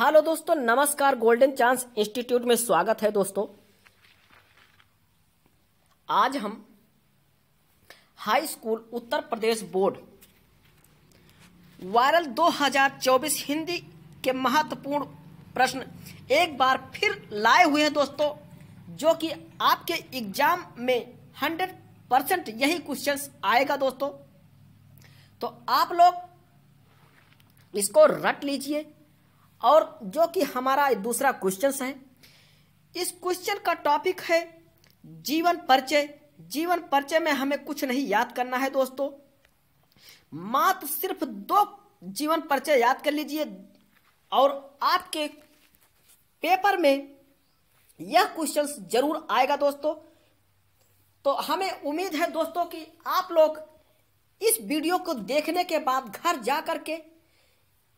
hello दोस्तों नमस्कार golden chance institute में स्वागत है दोस्तों आज हम high school Uttar Pradesh board viral 2024 Hindi के महत्वपूर्ण प्रश्न एक बार फिर लाए हुए हैं दोस्तों जो कि आपके एग्जाम में 100 परसेंट यही क्वेश्चंस आएगा दोस्तों तो आप लोग इसको रट लीजिए और जो कि हमारा दूसरा क्वेश्चन है इस क्वेश्चन का टॉपिक है जीवन परिचय जीवन परिचय में हमें कुछ नहीं याद करना है दोस्तों मात्र सिर्फ दो जीवन परिचय याद कर लीजिए और आपके पेपर में यह क्वेश्चन जरूर आएगा दोस्तों तो हमें उम्मीद है दोस्तों कि आप लोग इस वीडियो को देखने के बाद घर जा कर के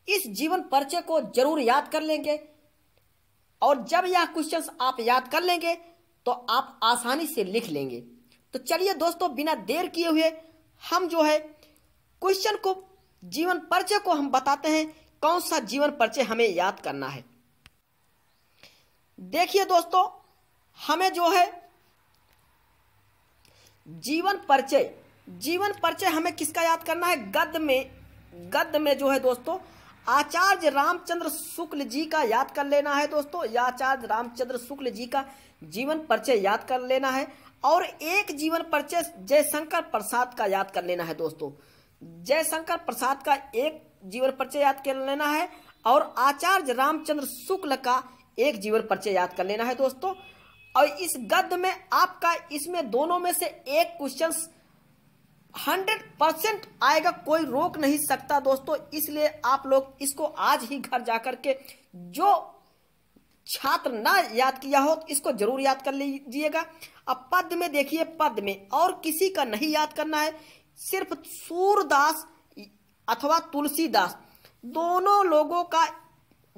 इस जीवन परिचय को जरूर याद कर लेंगे और जब यह क्वेश्चंस आप याद कर लेंगे तो आप आसानी से लिख लेंगे तो चलिए दोस्तों बिना देर किए हुए हम जो है क्वेश्चन को जीवन परिचय को हम बताते हैं कौन सा जीवन परिचय हमें याद करना है देखिए दोस्तों हमें जो है जीवन परिचय जीवन परिचय हमें किसका याद करना है गद्य में गद्य में जो है दोस्तों आचार्य रामचंद्र शुक्ल जी का याद कर लेना है दोस्तों आचार्य रामचंद्र शुक्ल जी का जीवन परिचय याद कर लेना है और एक जीवन परिचय जयशंकर प्रसाद का याद कर लेना है दोस्तों जयशंकर प्रसाद का एक जीवन परिचय याद कर लेना है और आचार्य रामचंद्र शुक्ल का एक जीवन परिचय याद कर लेना है दोस्तों और इस गद्य में आपका इसमें दोनों में से एक क्वेश्चन हंड्रेड परसेंट आएगा कोई रोक नहीं सकता दोस्तों इसलिए आप लोग इसको आज ही घर जाकर के जो छात्र ना याद किया हो तो इसको जरूर याद कर लीजिएगा अब पद में देखिए पद में और किसी का नहीं याद करना है सिर्फ सूरदास अथवा तुलसीदास दोनों लोगों का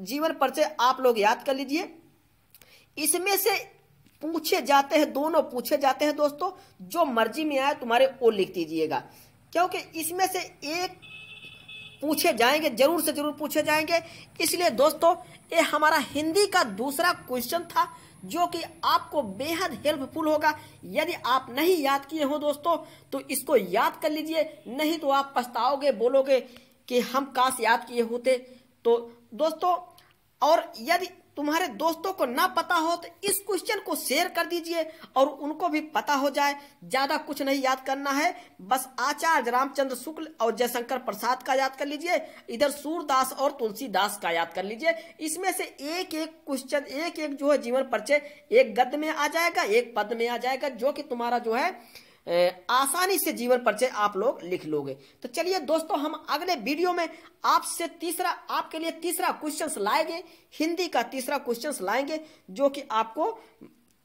जीवन परिचय आप लोग याद कर लीजिए इसमें से पूछे जाते हैं दोनों पूछे जाते हैं दोस्तों जो मर्जी में आए तुम्हारे वो लिख दीजिएगा क्योंकि इसमें से एक पूछे जाएंगे जरूर से जरूर पूछे जाएंगे इसलिए दोस्तों ये हमारा हिंदी का दूसरा क्वेश्चन था जो कि आपको बेहद हेल्पफुल होगा यदि आप नहीं याद किए हो दोस्तों तो इसको याद कर लीजिए नहीं तो आप पछताओगे बोलोगे कि हम काश याद किए होते तो दोस्तों और यदि तुम्हारे दोस्तों को ना पता हो तो इस क्वेश्चन को शेयर कर दीजिए और उनको भी पता हो जाए ज़्यादा कुछ नहीं याद करना है बस आचार्य रामचंद्र शुक्ल और जयशंकर प्रसाद का याद कर लीजिए इधर सूरदास और तुलसीदास का याद कर लीजिए इसमें से एक एक क्वेश्चन एक एक जो है जीवन परिचय एक गद्य में आ जाएगा एक पद में आ जाएगा जो कि तुम्हारा जो है आसानी से जीवन परिचय आप लोग लिख लोगे तो चलिए दोस्तों हम अगले वीडियो में आपसे तीसरा आपके लिए तीसरा क्वेश्चन लाएंगे हिंदी का तीसरा क्वेश्चन लाएंगे जो कि आपको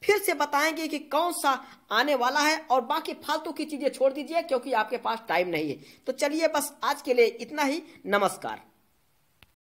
फिर से बताएंगे कि कौन सा आने वाला है और बाकी फालतू की चीजें छोड़ दीजिए क्योंकि आपके पास टाइम नहीं है तो चलिए बस आज के लिए इतना ही नमस्कार